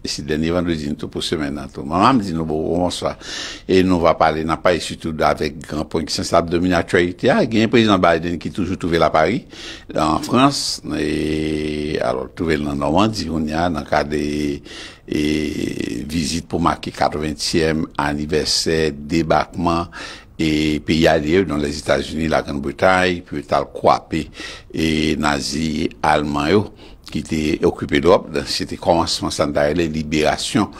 Si deni vandouzine tou pou semen nan tou. Maman mi di nou bo bon monswa. E nou va pale nan paye sutou da vek granpon ki sensab dominatroyite ah, ya. Gen prezident Biden ki toujou touve la Paris nan Frans. Alors touve nan Normandie. On ya nan ka de vizit pou make katouventyem aniversè, debakman e pe yade yo nan les Etats-Unis, la Grande-Bretagne, pe tal kwape nazi aleman yo. qui était occupé d'Europe, c'était commencement, ça libération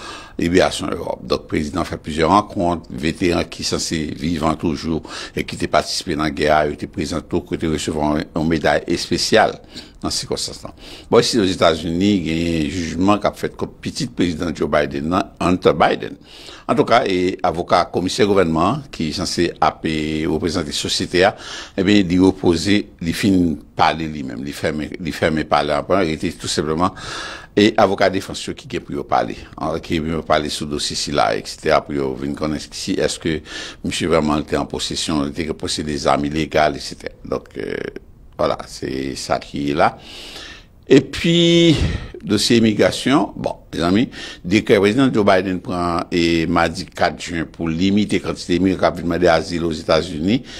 Liberation Europe. Dok, prezident fè plusieurs rencontres, vétérans qui, s'en s'est vivant toujours, qui t'es participé dans la guerre, qui t'es présent tout, qui t'es recevant un médaille spécial dans ces constatants. Bon, ici, aux Etats-Unis, il y a un jugement qu'a fait le petit président Joe Biden, Hunter Biden. En tout cas, avocat, commissaire gouvernement, qui s'en s'est appelé au président des sociétés, eh bien, il y reposé, il finit par lui-même, il fermé par lui-même, il était tout simplement... E avokat defansyon ki ke pou yo pale. Ki pou yo pale sou dosisi la, etc. Po yo ven konek si eske msè vraiment lte en posesyon, lte repose des ami legal, etc. Donc, wala, se sa ki la. E pi dosi emigrasyon, bon, des ami, deke rezinan Joe Biden pran e madik 4 juan pou limite kante se emigre kap vinme de azil os Etats-Unis,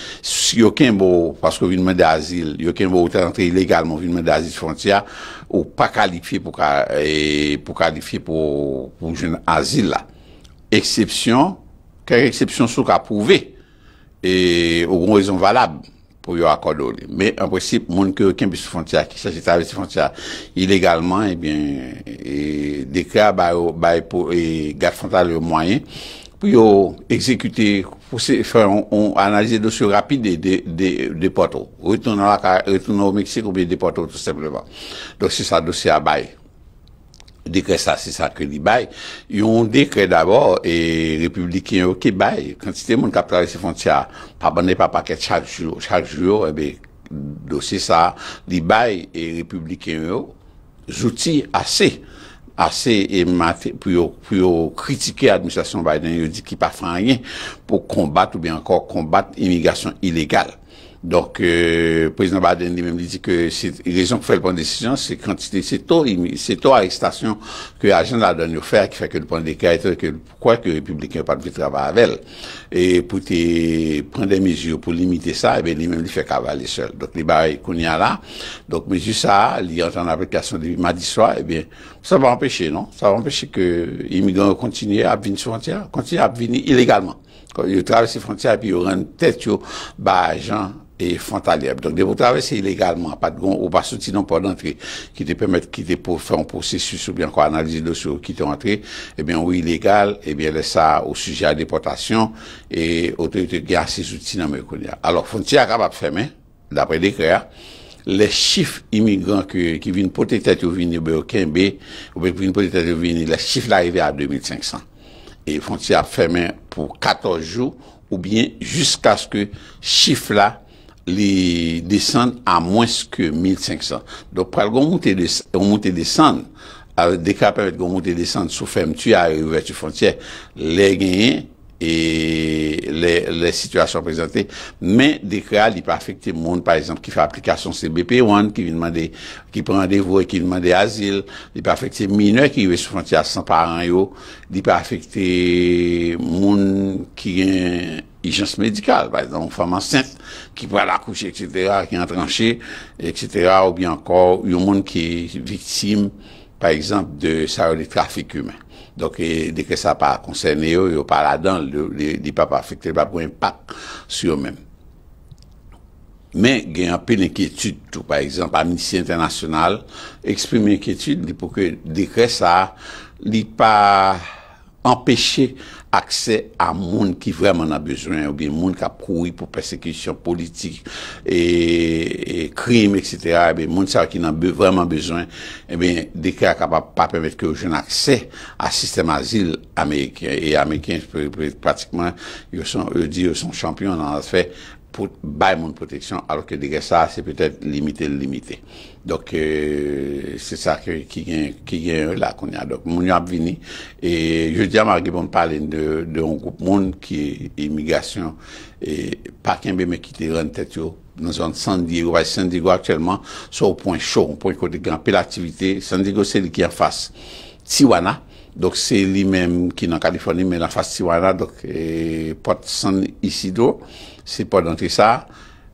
yon ken bo paske vinme de azil, yon ken bo te entre ilegalman vinme de azil sou frontiya ou pa kalifi pou e, kalifi pou joun asil la. Eksepsyon, kèk eksepsyon sou ka pouve, e ou goun rezon valab pou yo akodo li. Men, an precipe, moun kèw kèm bisou fontya ki sajita bisou fontya, ilegalman, ebyen, eh e, dekè a bay pou e gat fontya le mwayen, pou yo ekzekute, pou se fè, analize dosyo rapide de porto. Retounan la ka, retounan ou Meksiko, bè de porto tout seplevan. Dosye sa dosye a baye. Dekre sa, se sa kre li baye. Yo yon dekre d'abor, e Republiken yo ke baye. Kantite moun kap trave se fon tia, pa banè pa pa ket chal jyo, chal jyo, e bè dosye sa, li baye, e Republiken yo, zouti ase. ase pou yo kritike administrasyon Biden yo di ki pa fanyen pou kombat ou bi ankor kombat emigrasyon ilegal Donc, euh, président Biden lui-même dit que c'est raison pour faire le prendre décision, c'est quantité, c'est taux, c'est taux arrestation que l'agent a donné au faire qui fait que le de des est que pourquoi que les républicains pas de travailler avec elle. Et pour te, prendre des mesures pour limiter ça, et eh bien lui-même lui fait cavaler seul. Donc, les barils qu'on y a là, donc mesure ça, entend en application depuis mardi soir, et eh bien, ça va empêcher, non? Ça va empêcher que les immigrants continuent à venir sur frontière, continuent à venir illégalement. Quand ils traversent les frontières, puis ils rentrent tête, bah, gens, et font à l'herbe. Donc, déportage, c'est illégalement, ou pas soutinant non pour l'entrée, qui te permet de quitter pour faire un processus, ou bien quoi, analyser le sou, ou quitter l'entrée, eh bien, ou illégal, eh bien, laisse ça au sujet à l'éportation, et autorité grâce à soutinant, mais qu'on y a. Alors, font-il à Kabab Femen, d'après l'Écréa, les chiffres immigrants qui vinent pour tes têtes, ou vinent eh au Kembe, ou vinent pour tes têtes, ou vinent, les chiffres arrivent à 2500. Et font-il à Femen, pour 14 jours, ou bien, jusqu'à ce que chiffres-là li desand a mwens ke 1500. Dok pral gomoute desand, dekrap apet gomoute desand soufèm tue a yuvertu fontyè, le genyen, e le situasyon prezante, men dekrap di pa afekte moun, par exemple, ki fè aplikasyon CBP1, ki vè demande, ki prendevou, ki vè demande azil, di pa afekte mine, ki vè soufèm tue a 100 par an yo, di pa afekte moun ki genyen, ijans mèdikal, par exemple, ou fòm ansènte ki pral akouche, etc., ki antranche, etc., ou bi ankor yon moun ki vitime, par exemple, de sa yo li trafik yon mè. Donke, de kè sa pa konseyne yo, yo pa la dan, li pa pa fèkte, li pa pou empak sou yon mè. Mè, gen an pe l'enkyetut, ou par exemple, amnistie internasyonal, eksprime l'enkyetut, li pou ke de kè sa, li pa empèche akse a moun ki vreman an bezwen, ou bin moun ki ap koui pou persekisyon politik, e, e krim, et cetera, e bin moun sa ki nan vreman bezwen, e bin dekè a kapap pa pemet ki ou jen akse a sistem azil Amerikyan, e Amerikyan pratikman, yo son champion nan asfè, pou bay moun proteksyon alok ke degè sa se petè limitè limitè dok euh, se sa ki gen lakoun ya moun yo ap vini e, je diya marge bon palen de moun ki emigasyon e, pa ken be me kite ren tet yo nan zon San Diego San Diego aktyelman sou pon chou pon kote gran pel aktivite San Diego se li ki an fas Tiwana dok se li men ki nan Kaliforni men an fas Tiwana e, pot San Isidro Se pou dante sa,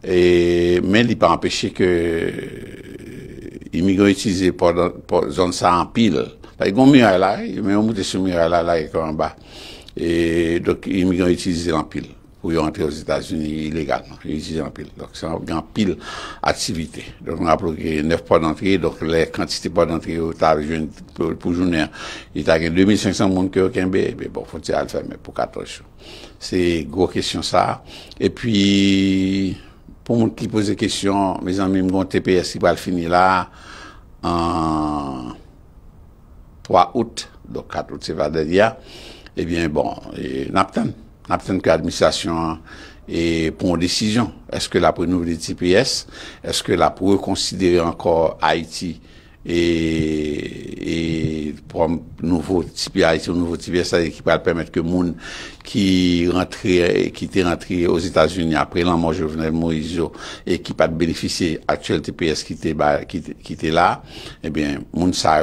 men li pa empeshe ke imigran itizize pou zon sa anpil. La yon mire la, yon mou de sou mire la, la yon kon anba. E, dok imigran itizize anpil. pou yon entre os Etats-Unis ilegalman. Yon yon yon pil. Sè yon yon pil ativite. Don ap louke neuf pot d'antre. Don le kantiste pot d'antre yon ta rejoune pou jounen. Yon ta gen 2500 moun ki yon kenbe. Bon, fon tse al fèmè pou 4 chou. Sè gwo kèsyon sa. E pwi, pou moun ki pose kèsyon, mè zan mè mgon TPS ki pal fini la, an 3 out, don 4 out se va derya, e eh bien bon, nap tèm. n'a que l'administration et pour une décision. Est-ce que la nouvelle TPS? Est-ce que la pour considérer encore Haïti et, e, pour nouveau TPS, nouveau qui va permettre que monde qui rentrait, qui était rentré aux États-Unis après l'engouement de Moïse et qui pas bénéficier actuel TPS bah, qui était, là, eh bien, monde ça,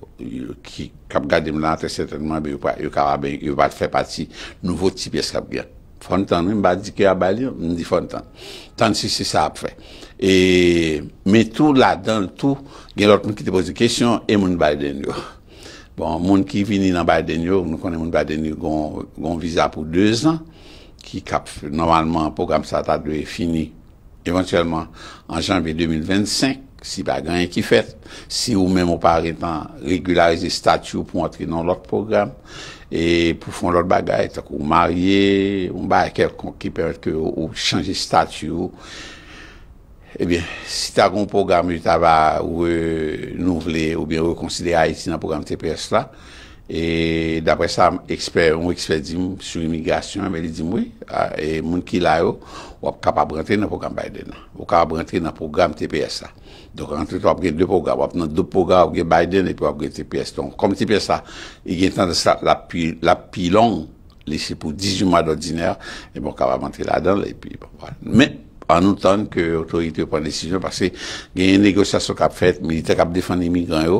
ki kap gade mwen lante setenman yo kava ben yo bat fè pati nouvo ti pyes kap gade fon tan mwen ba di ki a bali yo tan si se sa ap fè e me tou la dan tou gen lot mwen ki te pose kèsyon e moun balden yo bon moun ki vini nan balden yo nou konen moun balden yo gon viza pou 2 an ki kap normalman program sata 2 e fini evantüelman an janvi 2025 si bagan yon ki fet, si ou mèm ou pa rentan regularize statu pou antre nan lòt program e pou fon lòt bagay, tak ou marye, ou mba akèl ki perwète ke ou chanje statu e bie si ta goun program yon e ta va ou nou vle ou bè ou konside Haiti nan program TPS la e dapre sa, ekspert ou ekspert di m sou imigrasyon mwen e di di m wè, e moun ki la yo wap kapab rentre nan program Biden wap kapab rentre nan program TPS la Donk ante to ap gen depo ga, wap nan depo ga ap gen Biden epi wap gen TPS ton komite TPS la. E gen tan de sa la pi long lese pou 18 mwa d'odinèr, e bon kava mantre la dan la epi wap bon, wala. Men, an ou ton ke otorite yo pren desisyon, parce gen yon negosyasyon kap fet, milite kap defan ni migran yo,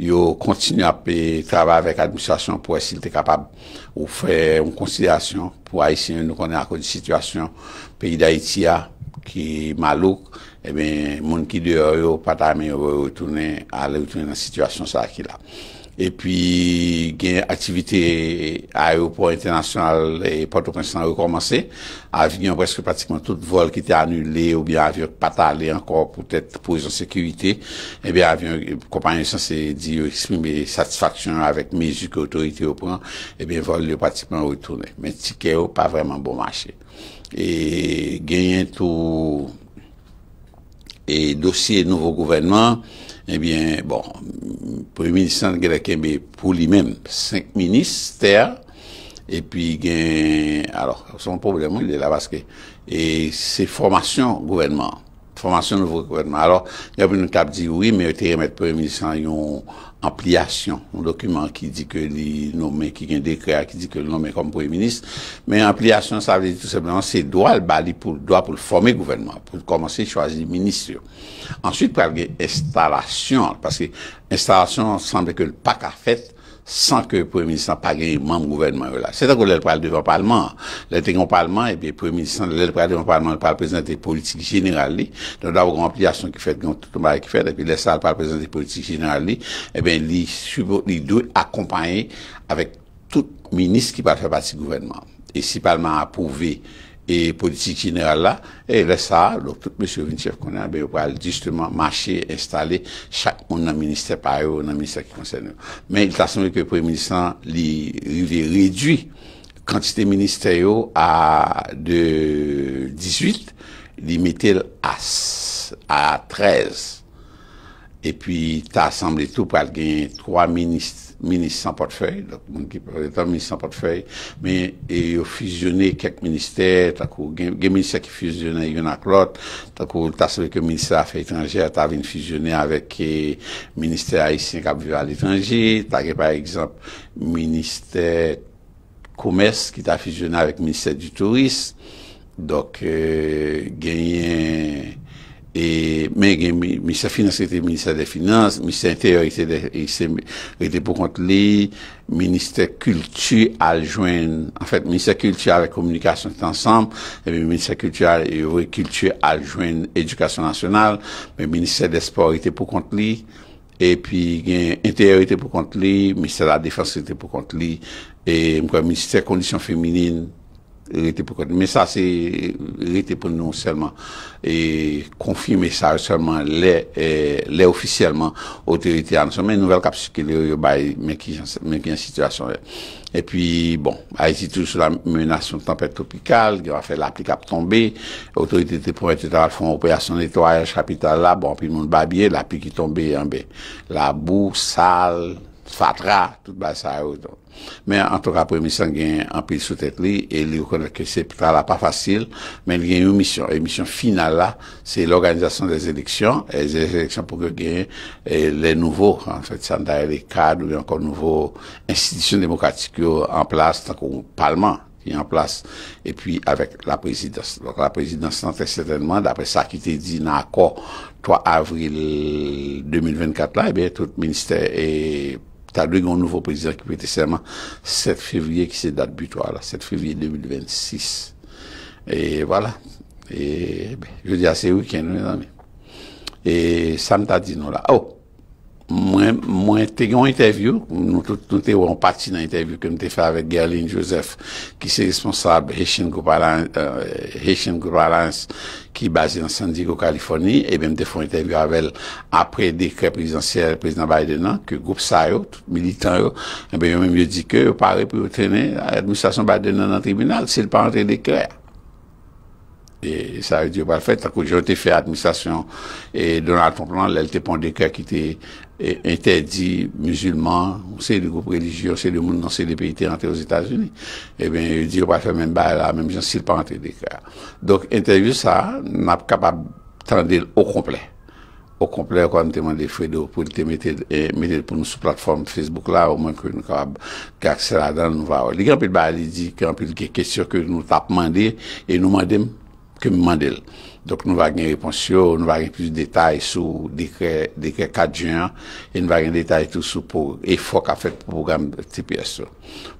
yo kontinu ap pe travè avèk administrasyon pou esil te kapab ou fè yon konsidasyon pou Aisyen nou konen akou di sitwasyon, peyi d'Aitia ki malouk. Eh moun ki deyo yo pata men yo retourne ale retourne nan situasyon sa akila. E pi geny aktivite a aéroport international e porto-prensional yo komanse avyon preske pratikman tout vol ki te anule ou bien avyon pata ale ankor pou tèt pou izan sekirite e bien avyon kompanyen sanse di yo eksprime satisfaksyon avek mezi ki otorite yo pran e bien vol yo pratikman retourne. Men tike yo pa vreman bon maché. E genyen tou E dosye nouvo gouvenman, ebyen, eh bon, pou li men, 5 minister, e pi gen, alor, son problemou, il e la vaske, e eh, se formasyon gouvenman. Formasyon nouvou kouvernman. Alors, y ap nou kap di, oui, mè y te remèd prè-ministran yon ampliasyon, yon dokumen ki di ke li nomè, ki gen dekrea ki di ke nomè kom prè-ministre. Mè ampliasyon, sa vè di tout semenman, se doa l bali pou l doa pou l formè kouvernman, pou l komanse chwazi ministre. Ansyout, prè vè estalasyon, paske estalasyon sanbe ke l pak a fèt, sans que le Premier ministre n'ait pas gagné membre gouvernement. C'est-à-dire que le parle devant le Parlement. Le au Parlement, et bien le Premier ministre, de parle devant le Parlement, le président des politiques générales. Donc, d'abord, une ampliation qui fait, tout le monde qui fait, et puis le par le président des politiques générales, et eh bien, il, il doit accompagner avec tout ministre qui va faire partie du gouvernement. Et si le Parlement a approuvé Et politique générale là, elle est ça. Donc tout monsieur Vintièvre Kounen, justement, marché installé, on n'a ministère pas à eux, on n'a ministère qui concerne eux. Mais il t'a semblé que le Premier ministre l'a réduit quantité ministérieux à 18, l'a metté à 13. epi eh, ta asemble tou pal gen 3 minis sans portfeil moun ki pal gen 3 minis sans portfeil men yo fujjone kek minis ter gen minis ter ki fujjone yon ak lot ta kou ta sebe ke minis ter afe itranjer ta vin fujjone avek minis ter a yi Singapur al itranjer ta gen par ekzamp minis ter koumes ki ta fujjone avek minis ter di touris dok euh, genyen E men gen minister finance ki te minister de finance, minister interior ki te pou kont li, minister culture al jwen, en fèt minister culture al jwen edukasyon nasyonal, men minister de sport ki te pou kont li, e pi gen interior ki te pou kont li, minister la defanse ki te pou kont li, e mkwa minister kondisyon feminin. Met sa se rete pou nou selman e konfime sa selman le ofisyelman otorite an son men nouvel kap sukele yo bay men ki yon situasyon ve. E pi bon, a iti tou sou la menasyon tempet topikal, ge va fe la pi kap tombe, otorite te promette ta val fon opoyasyon netoyaj kapital la, bon pi moun babye la pi ki tombe yon be. La bou sal. fatra, tout basa ou. Men, an tou ka premissan gen an pi sou tet li, e li yo konen ke sepita la pa fasil, men gen yon misyon. E misyon final la, se l'organizasyon des eleksyon, e des eleksyon pou gen le nouvo, an fèd sanda e le kad, ou yon kon nouvo institisyon demokratik yo an plas tan kon palman ki an plas. E pi, avèk la prezidans. La prezidans nan tè sètenman, d'apè sa ki te di nan akon 3 avril 2024 la, e ben tout minister e Ta dwe gon nouvo prezir ki pwete serman 7 fevye ki se date butwa la. 7 fevye 2026. Et voilà. Et eh ben, je di a se week-end. Et sam ta di nou la. Mwen te yon interview, nou te yon pati nan interview ke mwen te fè avè Gherline Joseph, ki se responsab Heshen euh, Group Alliance ki basè nan San Diego, Kalifornie, e bè mwen te fè interview avè apre dekret prezidentiel prezident Biden nan, ke group sa yo, militant yo, e bè mwen mwen mwen di ke yo pare pou yo tene administasyon Biden nan nan tribunal, se l pa rentre dekret. E sa yo di yo pa fè, ta kou jote fè administasyon, e Donald Trump lan lè l te pon dekret ki te... E ente di musulman, ou se di goup religyon, ou se di moun nan se di pi ite rente ou Etats-Unis. E ben, e di yo pa fe men ba la, men mi jan sil pa rente de ka. Donk, ente di sa, nou ap kapab trande el o komple. O komple akwa nou te mande fredo pou li te mette el eh, pou nou sou platform Facebook la, ou mwen kwen nou kapab kaksela dan nou va ou. Li genpil ba, li di genpil ke kestyor ke nou tap mande, e nou mandem ke mi mande el. Dok nou va gen reponsyon, nou va gen plus detay sou dekre 4 jan, e nou va gen detay tout sou pou efok a fet pou program TPSO.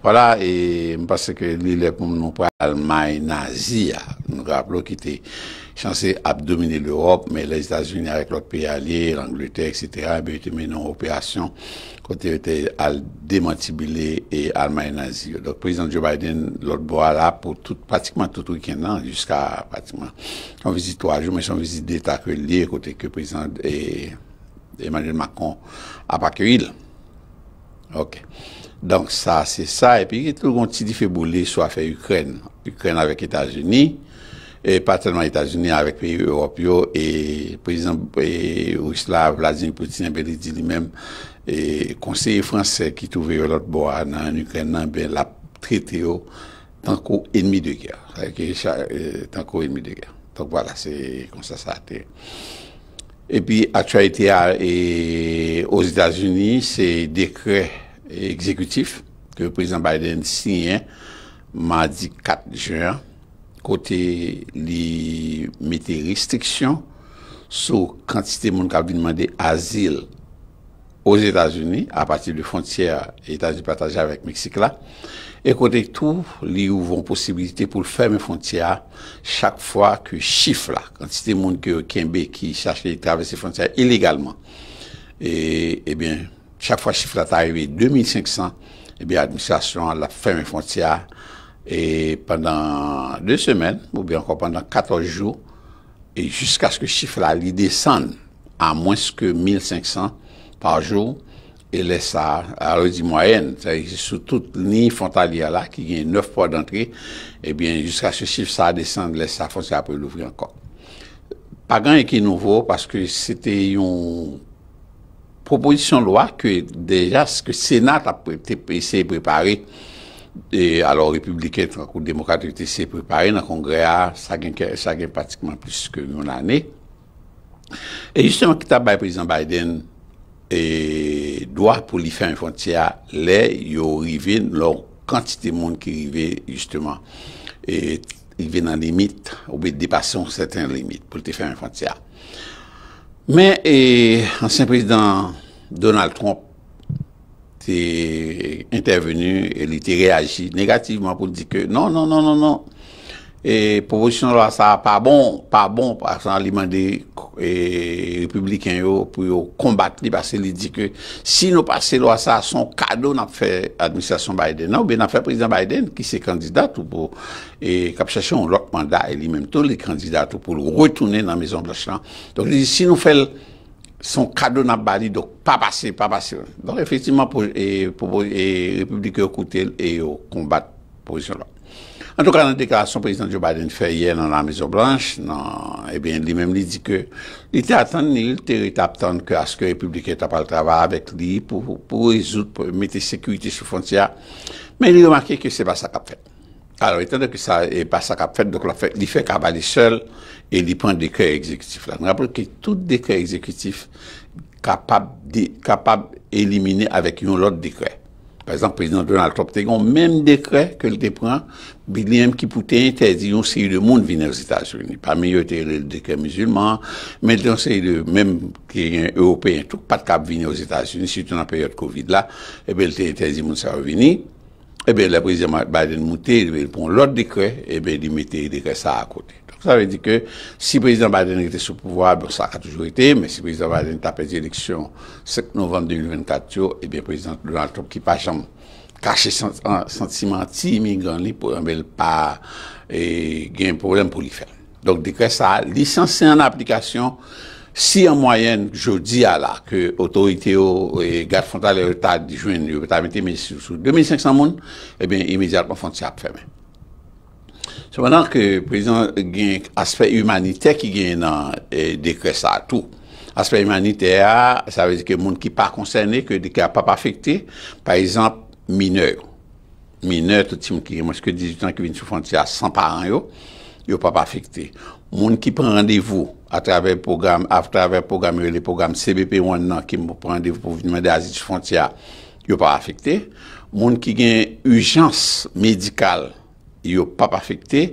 Wala, e mpase ke li lè pou nou pral may naziya. nou grap lo ki te chanse ap domine l'Europe, me eh le Etats-Unis arèk l'Opéa liè, l'Angleterre, etc. Beye te menon opéasyon kote te al demantibile e almane nazi. Donk prezident Joe Biden lòt bwa la pou pratikman tout wikendan, jiska pratikman kon vizit wajou, men son vizit d'Etat kwen liè kote ke prezident Emmanuel Macron ap akwil. Donk sa, se sa, epi ki tou gonti di febou liè so a fe Ukren Ukren avèk Etats-Unis E patelman Etats-Unis avek peye Europe yo E prezant e Ouslav, Vladimir Putin, Abed Edilimem E konseye franse Ki touve yo lot boha nan Ukraine Nan ben lap trete yo Tankou ennemi de gya e e, Tankou ennemi de gya Tonk wala se konsa sa ate E pi atwa ete E os Etats-Unis Se dekre exekutif Ke prezant Biden sinye Mardi 4 juan kote li mette restriksyon sou kantite moun kabinman de azil oz Etasouni a pati de fontyer Etasouni patajan vek Meksik la. E kote tout, li ouvon posibilite pou ferme fontyer chak fwa ki chif la, kantite moun ki Kembe ki chache travesse fontyer ilegalman. E, e bin, chak fwa chif la ta a ewe 2500, e bin, administrasyon la ferme fontyer. Et pendant deux semaines, ou bien encore pendant 14 jours, et jusqu'à ce chiffre-là, il descend à moins que 1500 par jour, et laisse à l'audit moyenne, c'est-à-dire sous toute ligne frontalière-là, qui y a neuf portes d'entrée, et bien jusqu'à ce chiffre-là, ça descend, laisse à foncer après l'ouvrir encore. Pas grand y a qui nous vaut, parce que c'était une proposition de loi que déjà ce que le Sénat a essayé de préparer, E alor republiken, trankou demokraterite se prepare nan kongreya, sa gen pratikman plis ke yon ane. E justeman ki tabay prezident Biden, e doa pou li fey un fontia le, yo rive, lor kantite moun ki rive, justeman, e il ve nan limit, ou be depasyon seten limit pou li te fey un fontia. Men, e ansen prezident Donald Trump, te intervenu, li te reagi negativman pou di ke, non, non, non, non, non, pou vòsiton lò sa, pa bon, pa bon, pa san li mande republikan yo pou yo kombat li, pa se li di ke, si nou pase lò sa, son kado nan fe administrasyon Biden, nou, ben nan fe prezident Biden ki se kandidat ou pou kap chache yon lòk manda, li menm ton li kandidat ou pou lòk retounen nan mezon blachlan, si nou fel, son cadeau n'a pas donc pas passé, pas passé. Donc effectivement, pour, et, pour et, République et au combat position là. En tout cas, dans la déclaration, président Joe Biden fait hier dans la Maison Blanche, non, eh bien, lui-même, il dit que, il était attendu, il était attendu que, à ce que les républicains pas le travail avec lui pour, pour résoudre, pour mettre sécurité sur frontière. Mais il remarqué que c'est pas ça qu'a fait. alo etende ki sa e pa sa kap fet, di fe kap ale sel, e li pon dekre ekzekutif la. Nou rapol ki tout dekre ekzekutif kapab elimine avek yon lot dekre. Par exemple, prezident Donald Trump te kon, menm dekre ke li te pon, bi li yon ki pou te entezi, yon se yon de moun vine ou zi ta jouni. Parmi yo te yon dekre musulman, menm se yon de, menm ki yon europeen, tout pa de kap vine ou zi ta jouni, si yon an pe yon de covid la, e eh bel te entezi moun sa vini, eh bien, le président Biden montait, il prend l'autre décret, et eh bien, il mettait le décret ça à côté. Donc, ça veut dire que si le président Biden était sous pouvoir, ben, ça a toujours été, mais si le président Biden a perdu l'élection 5 novembre 2024, et eh bien, le président Donald Trump qui pas jamais caché sentiment anti-immigrant, pour eh pas eu un problème pour lui faire. Donc, décret ça, licencié en application, Si an mwayen jodi ala ke otorite yo e gade fonta le otad di jwen, yo otavite men si sou 2500 moun, e ben imediat pa fonti ap femen. Se banan ke prezident gen aspey humanite ki gen nan dekresa tou. Aspey humanite a, sa vezi ke moun ki pa koncerni, ke dekresa pa pa fikté, pa esanp mineur. Mineur toutim ki monske 18 an ki vin sou fonti a 100 paran yo, yo pa pa fikté. Moun ki pren randevou A travèr program, a travèr program yo, le program CBP 1 nan kim pou prende pou vinman de azit sou fontya, yo pa afekte. Moun ki gen ujans medikal, yo pa pa afekte.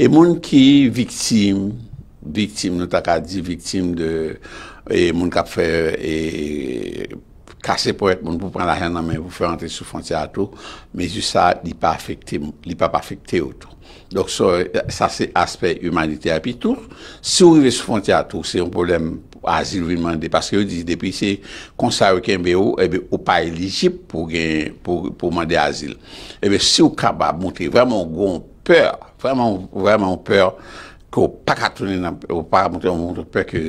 E moun ki viktim, viktim nou tak a di, viktim de, e moun kap fè, e kase pou et moun pou prende ajen nan men pou fè rente sou fontya ato. Me ju sa li pa afekte, li pa pa afekte yo to. Dok sa se aspek humanite api tou. Se ou rive sou fontya tou, se yon problem asil vile mande. Paske yo di di depi se konsa yo kembe yo, ebe ou pa elijip pou mande asil. Ebe se ou kabab monte, vreman ou goun peur, vreman ou peur, ko pakatounen ou pa monten, ou monten peur ke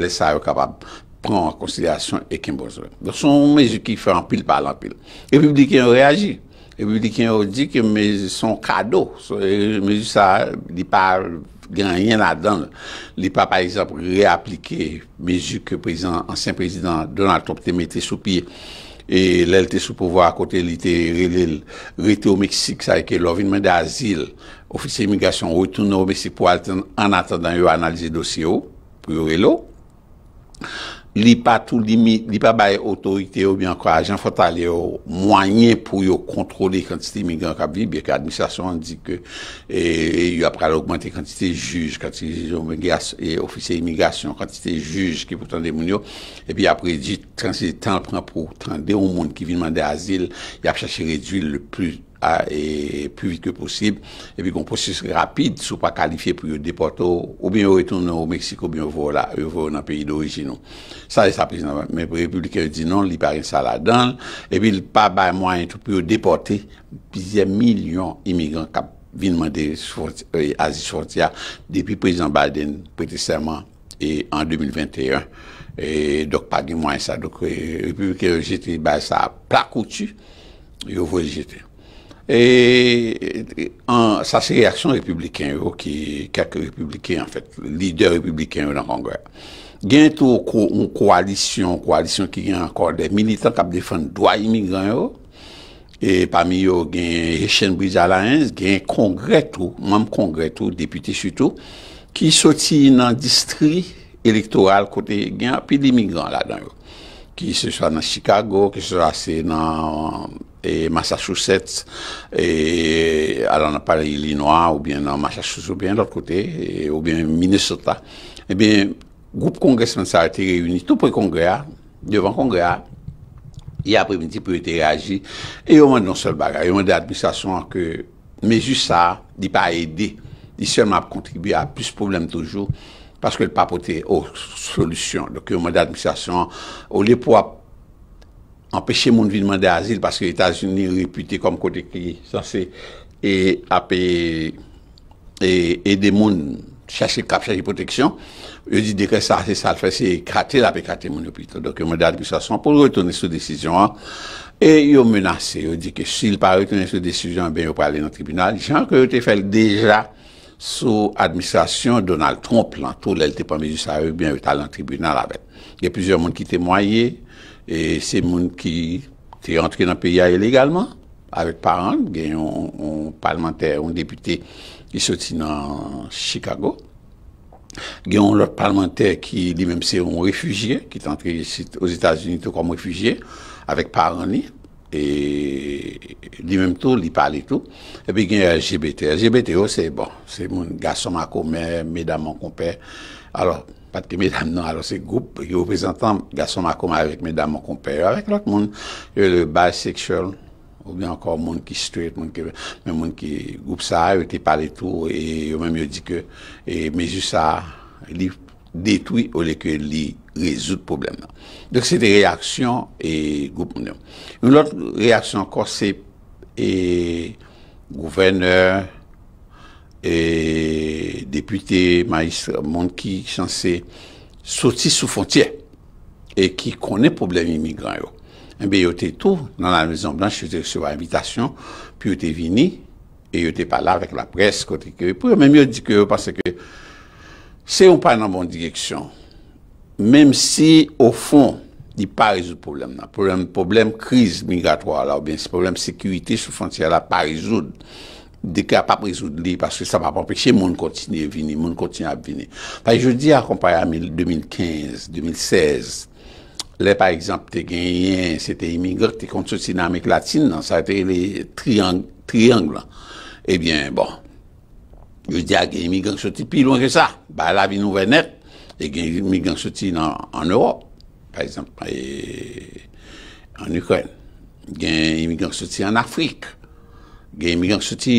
lesa yo kabab pran an konsidasyon e kembozwe. Dok son mezi ki fè an pil palan pil. Ebe ou di ken reagi. E bi li ken yo di ke me son kado, e, me ju sa li pa gen rien la don, li pa par exemple re-applike me ju ke prezant ansen prezident Donald Trump te mette sou pi e lelte sou pou vo akote li te rete ou Meksik sa eke l'ovinmen de azil, ofisye imigasyon ou tou nou Meksik pou an attendan yo analize dosyo pou yo relo. Li pa tou li mi, li pa baye otorite yo bi an kwa, jan fote ale yo mwanyen pou yo kontrole kantite imigran kap vi, biye ki administrasyon di ke e, yo ap prale augmente kantite juj, kantite e, imigrasyon, kantite juj ki pou tande moun yo, e pi ap predi transite tan pran pou tande ou moun ki vinman de azil, yap chache reduil le plus. et plus vite que possible et puis qu'on procèche rapide sous pas qualifié pour y déporter ou bien y retourner au Mexique ou bien y voir dans le pays d'origine. Ça, c'est ça, Président, mais le Republiqué dit non, il parait ça là-dedans et puis il parle pas moins pour y déporter plusieurs millions d'immigrants qui viennent d'Asie-Souventia euh, depuis Président Biden prétestement en 2021 et donc pas du moins ça donc le Republiqué rejeté ça a pas coutu et y rejeté. E sa se reaksyon republiken yo ki kelke republiken en fèt, lider republiken yo nan kongre. Gen tou moun koalisyon, koalisyon ki gen ankor de, militan kap defan dwa imigran yo, e pami yo gen Heshen Brizalens, gen kongre tou, moun kongre tou, deputi sütou, ki soti nan distri elektoral kote gen api di imigran la dan yo. Ki se swa nan Chicago, ki se swa se nan... e Massachussets, e alan apare Illinois, ou bien Massachussets, ou bien l'autre côté, e, ou bien Minnesota, e eh bin, group kongresman sa a te reuni tout pre-kongres, devant kongres, ya pre-minti pou ete reagi, e yo mwen non sol bagare, yo mwen de administrasyon ke me ju sa, di pa ede, di selman ap kontribuye a plus problem toujou, paske l papote ou solusyon, loke yo mwen de administrasyon ou li pou ap empèche moun vinman de azil paske Etasouni repute kom kote kli sanse e apè e de moun chèche kap chèche protèksyon yo di de kè sa se sal fè se kate la pe kate moun yo pito doke moun de admi sa son pou l wè tounen sou desisyon e yo menase yo di ke si l pa wè tounen sou desisyon ben yo pa alè nan tribunal jan kè yo te fèl deja sou administrasyon Donald Trump lantou lèl te pame jousa wè ben yo talè nan tribunal yè pizèr moun ki temoye E se moun ki te antre nan peya ilegalman avek paran, gen yon palmanter, yon depute ki soti nan Chicago. Gen yon lot palmanter ki li menm se yon refugye, ki te antre yon sit os Etats-Unis tou kon refugye, avek paran li. E li menm tou, li pale tou. E bi gen LGBT. LGBT ou oh, se bon, se moun gasoma kon mer, meda man kon per. patke medan nan, alo se goup, yo prezentan Gasson Makoma vek medan mwen kompè avèk lòt moun, yo le bisexual ou mè ankon moun ki straight moun ki, mè moun ki, goup sa yo te pale tout, yo mè mè di ke me ju sa li detoui ou li ke li rezout problem nan. Dok se de reaksyon, e goup moun nan. Moun lòt reaksyon akon se e gouverneur e Depute, magistre, moun ki chanse soti sou fontye e ki konen poublem imigran yo. Mbe eh yo te tou nan la Mezon Blanche, yo te recewa imitasyon, pi yo te vini, yo te pala vek la presk, yo te kwe pou, mbe yo di kwe yo, parce ke se yon pa nan bon direksyon, mem si ou fon di pa rezou poublem nan, poublem kriz migratoi la, poublem sekwite sou fontye la, pa rezoun, Dèkè a pa prezout li, paske sa pa pa peche, moun kontinye vini, moun kontinye ap vini. Paye, je di a kompaye a 2015, 2016, lè, par exemple, te genyen, se te imigre, te kontsoti nan mek latin, nan, sa te triyangle. Ebyen, eh bon, je di a genyen imigre kontsoti pilon ke sa. Baye, la vi nou venet, genyen imigre kontsoti nan en Europe, par exemple, paye, en Ukren. Genyen imigre kontsoti nan Afrik. Gè yèmigan soti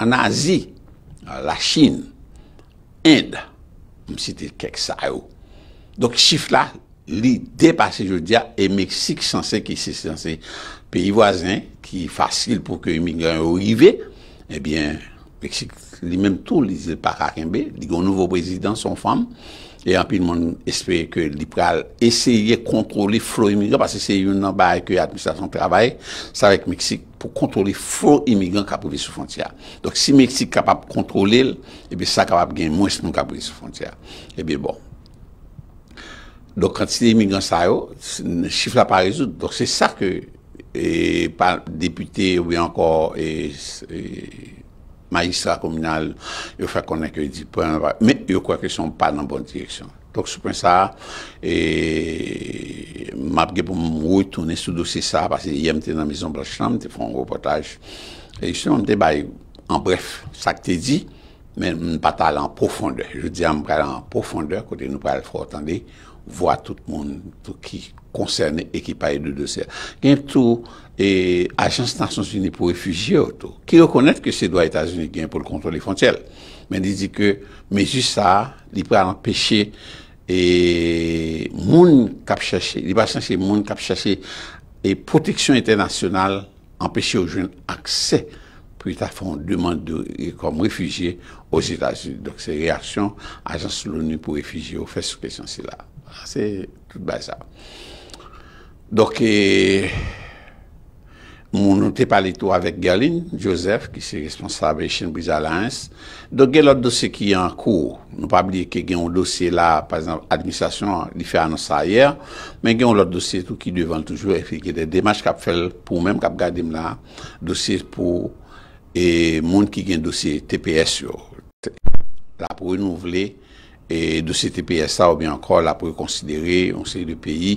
an azi, la chine, ind, msite kek sa yo. Donk chif la li depase, jol diya, e Meksik sanse ki se sanse peyi wazen, ki fasil pou kè yèmigan yorive, ebyen Meksik li menm tou li zepak akenbe, li gon nouvo prezident son fam, E anpil moun espere ke lipral eseye kontrole flou imigran, pas eseye yon nanbare ke administrasyon trabay, sawek Meksik pou kontrole flou imigran kapou vi sou fontya. Dok si Meksik kapap kontrole el, ebi sa kapap gen mwes nou kapou vi sou fontya. Ebi bon. Dok kante si li imigran sa yo, chifla pa rezout. Dok se sa ke e, depute ou e ankor... E, Maestra Komunyal yo fèk konèk yo di pwè anvè. Mè yo kwa kè son pa nan bon direksyon. Tok sou pen sa, e, m apge pou m mwou toune sou dosè sa, pasè yèm te nan mizan blan chanm, te fon wopataj. Yèm se mwen te bay, an bref, sa k te di, men m pata alè an poufonde, jè di an m kalè an poufonde kote nou pral fwo otan de, vwa tout moun ki konserne e ki paye de doser. Gen tou, agens Nansons Unie pou refugie ou tou, ki rekonnet ke se doa Etats-Unis gen pou kontrol le fontiel, men di di ke, men ju sa, li pral empeshe e moun kap chache, li pral empeshe moun kap chache e proteksyon internasyonal empeshe ou jwen akse pou ita fondement de kom refugie ou Etats-Unis. Dok se reaksyon, agens Nansons Unie pou refugie ou fespechansi la. Se, tout ba sa. Dok, e, moun nou te pali to avèk Gerlin, Joseph, ki se responsable chen Brizalens. Dok, gen lòt dosye ki an kou, nou pa bli ke gen lòt dosye la, pa zanl, administrasyon li fe anonsa ayer, men gen lòt dosye tou ki devan toujou efekye de demaj kap fel pou mèm kap gadim la, dosye pou e, moun ki gen dosye TPS yo. La pou yon nou vle, pou yon nou vle, e dosye TPSA ou bi ankor la prekonsidere yon seyri de peyi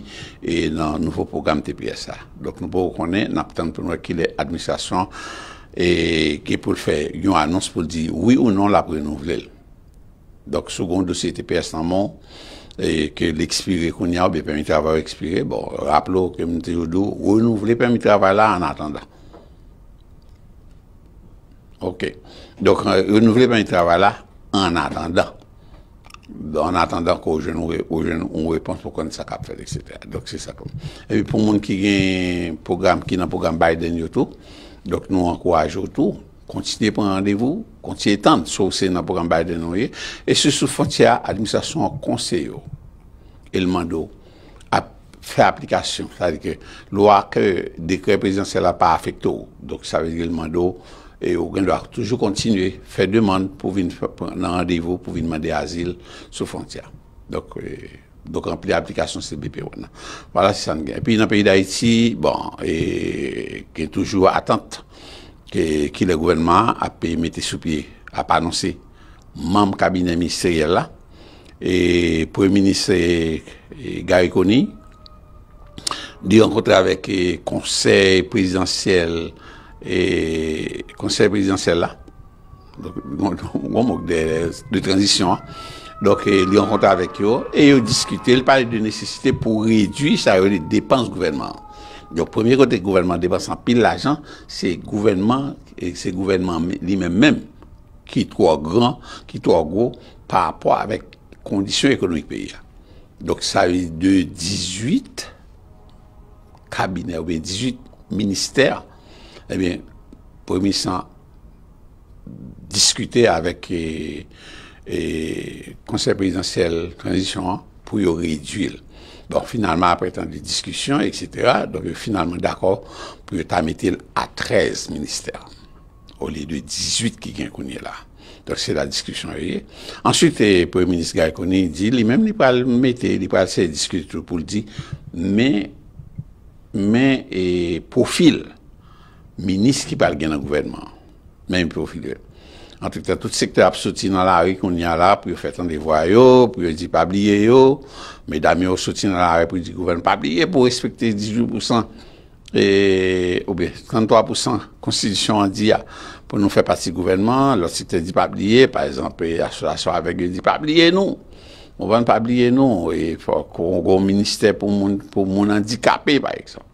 e nan nouvo program TPSA dok nou pou wakone, nap tenpoun wakile administrasyon ki pou l fè, yon anons pou l di oui ou non la pre nouvel dok soukoun dosye TPSA moun ke l ekspire koun ya ou bi pe mi travay o ekspire, bon rap lou kemite yon dou, renouvle pe mi travay la an atanda ok dok euh, renouvle pe mi travay la an atanda an attendan ki ou jen ou repons pou kon sa kap fel, etc. Dok se sa kon. Epi pou moun ki gen program, ki nan program Biden yo touk, dok nou an kouaj yo touk, konti depan randevou, konti etan, sou se nan program Biden yo ye, e se sou fonti a, administrasyon an konseyo, elman do, a fè aplikasyon, sa di ke, lwa kre, de kre prezantsela pa afekto, dok sa vege elman do, e ou gen lwa toujou kontinue fè deman pou vin nan randevo pou vin mande azil sou fontya dok euh, rempli aplikasyon se BP1 api nan peyi d'Haïti bon, gen toujou atant ki le gouvenman api mette sou pi, api anonsi mam kabine mi sè yè la e pou e minise Garikoni di an kontre avèk konsey prezidentsel e konseyre prezidentsel la bon, gwen bon mok de de transisyon li an konta avek yo e yo diskute le pari de nesesite pou redwi sa yo li depanse gouvenman yo premier kote gouvenman depanse an pil la jan se gouvenman li men men ki to a gran, ki to a gro pa apwa avek kondisyon ekonomik pe ya do sa yo de 18 kabine, oube 18 minister e bin, pou y misan diskute avèk konsep prezantsel transisyon pou yo ridwil. Bon, finalman, apre tan di diskusyon, et sètera, donk yo finalman d'akor pou yo ta metil a trez minister. O li li 18 ki gen kounye la. Donk se la diskusyon yè. Ansylte, eh, pou y minis gay kounye, di li mem li pal metil, li pal se diskusyon pou li di men eh, profil Minis ki pal gen nan gouvenman, men profilwe. Antre kwen tout sekte ap soti nan la re kon nyan la pou yo fetan de vwa yo, pou yo di pabliye yo, men dami yo soti nan la re pou di gouvenman pabliye pou respekte 18% eh, ou 33% konstidisyon an di ya pou nou fè pati gouvenman, lò sekte di pabliye, par exemple, eh, asolasyon avek di pabliye nou, mou ven pabliye nou, e eh, fò kon goun minister pou moun andikapè, par exemple.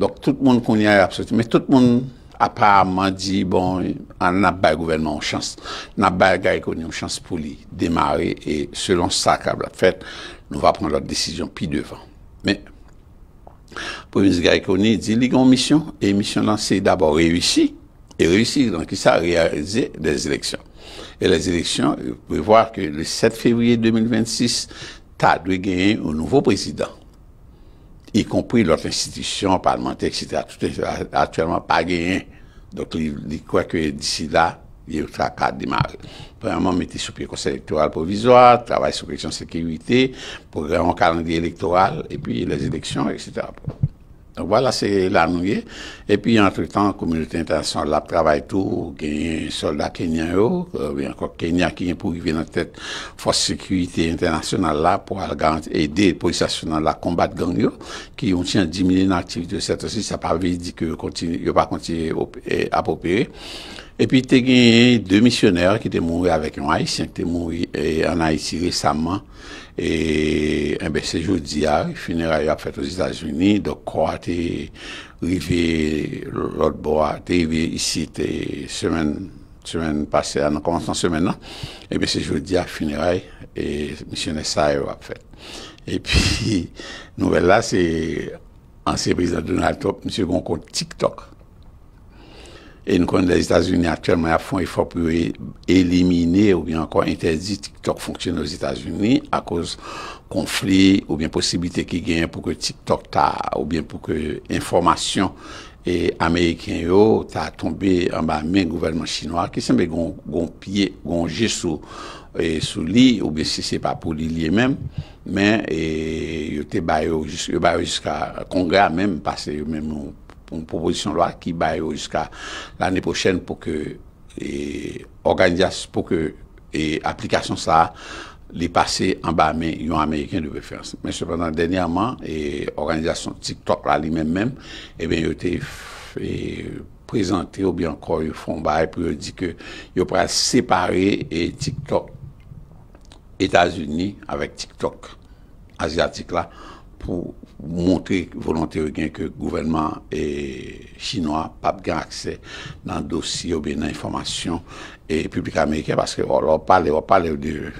Donk tout moun konye a ap soti, men tout moun aparman di, bon, an nabay gouvenman ou chans, nabay gay konye ou chans pou li demare, e selon sa kabla fet, nou va pran lote desisyon pi devan. Men, Provinci gay konye di ligon misyon, e misyon lanse d'abo reyushi, e reyushi, donk isa reyarize des eleksyon. E les eleksyon, pou y vwa ke le 7 fevriye 2026, ta dwe genye ou nouvo prezident. y kompril lote institisyon, parlemente, etc. Tout est actuellement pagayen, donc il croit que d'ici là, il y aura cadre de mal. Premement, mettez sous pied le conseil électoral provisoire, travaillez sous l'élection de sécurité, programme en calendrier électoral, et puis les élections, etc. Voilà, c'est là nous y est. Et puis entre temps, la communauté internationale a travaillé tout, il y a un soldat Kenyan, il y a encore Kenyan qui vient pour y venir peut-être la force de sécurité internationale pour aider les policiers dans le combat de Gagnon qui ont dit en diminuant l'activité de cette aussi, ça n'a pas vu qu'il n'y a pas continué à opérer. E pi te genye de misioner ki te mouri avek yon Haitien ki te mouri en Haiti resaman. E mbe se joudi a finiray ap fèt o Zizajouni. Dok kwa te rive lout bo a te rive isi te semen pase anan, koman san semen nan. E mbe se joudi a finiray e misioner sa ev ap fèt. E pi nouvel la se ansi prezident Donald Trump, mse yon kote TikTok. E nou konen la Etats-Unis atyèlman ya fon e fòp yo e elimine ou bi ankon interdit TikTok fonksyon nou Etats-Unis a kòz konflik ou bi anpòsibilite ki genye pou ke TikTok ta ou bi anpòsibilite ki genye pou ke informasyon e Amerikien yo ta tombe anba men gouverman chinois ki seme gon piye, gon jè sou li ou bi se se pa pou li li e men men yo te bayo jusqu'a Kongra men, pasè yo men moun pou mproposisyon lwa ki bay yo jiska l'anè pochèn pou ke e, e, aplikasyon sa li pase an ba men yon Amerikyan de preferans. Men sepandan denyaman, e, organizasyon TikTok la li men eh men, e ben yo te prezante ou bi an koryo fon bay pou yo di ke yo prese separe TikTok Etasuni avèk TikTok Asyatik la pou... montre volonté ou gen ke gouvenman chinois pape gen akse nan dosi ou ben nan informasyon et publik amerikè paske wap pale wap pale ou de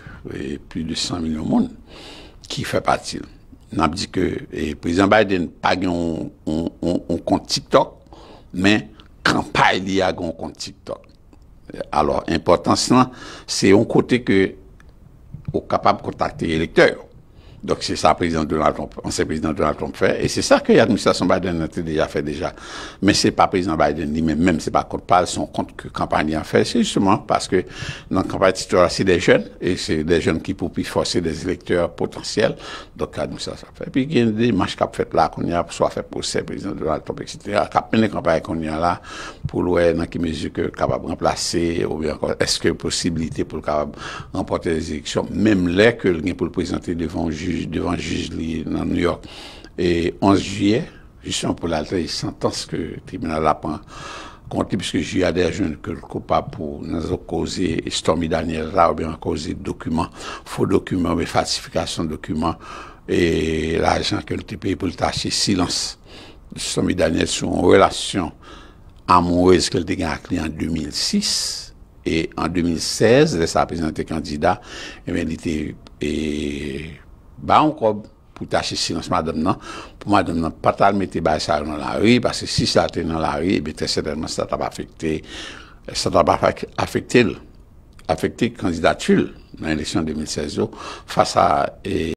plus de 100 milyon moun ki fè patil nan di ke, pou yon Biden pa gen yon konti tok men kampay liya gen yon konti tok alor importansman, se yon kote ke ou kapab kontakte yon elektèr Donk se sa prezident Donald Trump, an se prezident Donald Trump fè. E se sa ki administrasyon Biden nante deja fè deja. Men se pa prezident Biden ni men, men se pa kontpal, son kontk kampanyan fè. Se justement, paske nan kampanyan titoura se de jen, e se de jen ki pou pi fose de l'elekteur potansyel, donk ki administrasyon fè. Pi gen di, manch kap fèt la, kon yon ap so a fèt posè, prezident Donald Trump, etc. Kap mènen kampanyan kon yon la, pou louè nan ki mezi ke kapab remplase, ou bien, eske posibilite pou kapab remporte l'eleksyon, menm lè ke l'yen pou l'prezidenti devonj devant le juge dans New York. Et 11 juillet, justement pour la sentence que le tribunal pris parce puisque j'ai à je ne que le coupable pour nous causer, Stormy Daniel là, bien causé documents, faux documents, mais falsification de documents, et l'argent que le payé pour le tâcher, silence. Stormy Daniel sur en relation amoureuse qu'elle a gagnée en 2006, et en 2016, elle s'est présentée candidat, et elle était, et Ba an kon pou tache sinonsman dem nan, pou man dem nan patal mette bay sa nan la ri, pase si sa ten nan la ri, bete sè den nan sa tab afekte, sa tab afekte l, afekte l kandidatul nan eleksyon 2016 ou, fasa e...